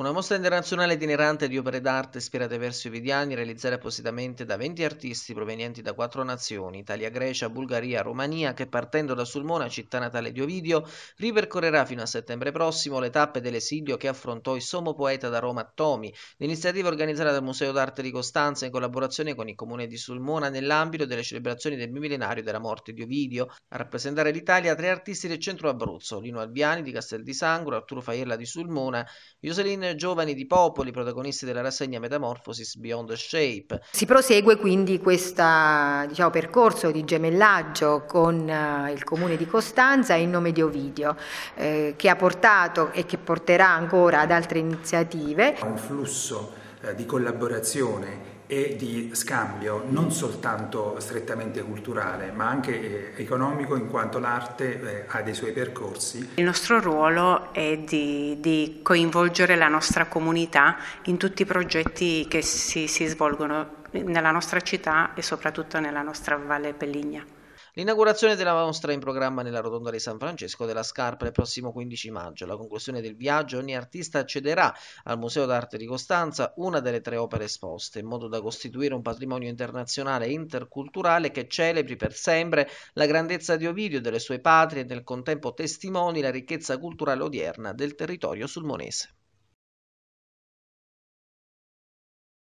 Una mostra internazionale itinerante di opere d'arte ispirate verso versi ovidiani realizzata appositamente da 20 artisti provenienti da quattro nazioni, Italia, Grecia, Bulgaria, Romania, che partendo da Sulmona, città natale di Ovidio, ripercorrerà fino a settembre prossimo le tappe dell'esilio che affrontò il sommo poeta da Roma Tomi, l'iniziativa organizzata dal Museo d'Arte di Costanza in collaborazione con il comune di Sulmona nell'ambito delle celebrazioni del millenario della morte di Ovidio. A rappresentare l'Italia tre artisti del centro Abruzzo, Lino Albiani di Castel di Sangro, Arturo Faierla di Sulmona, Joselin giovani di popoli, protagonisti della rassegna Metamorphosis Beyond the Shape. Si prosegue quindi questo diciamo, percorso di gemellaggio con eh, il comune di Costanza in nome di Ovidio, eh, che ha portato e che porterà ancora ad altre iniziative. Un flusso eh, di collaborazione e di scambio non soltanto strettamente culturale ma anche eh, economico in quanto l'arte eh, ha dei suoi percorsi. Il nostro ruolo è di, di coinvolgere la nostra comunità in tutti i progetti che si, si svolgono nella nostra città e soprattutto nella nostra Valle Pelligna. L'inaugurazione della mostra è in programma nella rotonda di San Francesco della Scarpa il prossimo 15 maggio. Alla conclusione del viaggio ogni artista accederà al Museo d'Arte di Costanza una delle tre opere esposte, in modo da costituire un patrimonio internazionale e interculturale che celebri per sempre la grandezza di Ovidio, e delle sue patrie e nel contempo testimoni la ricchezza culturale odierna del territorio sulmonese.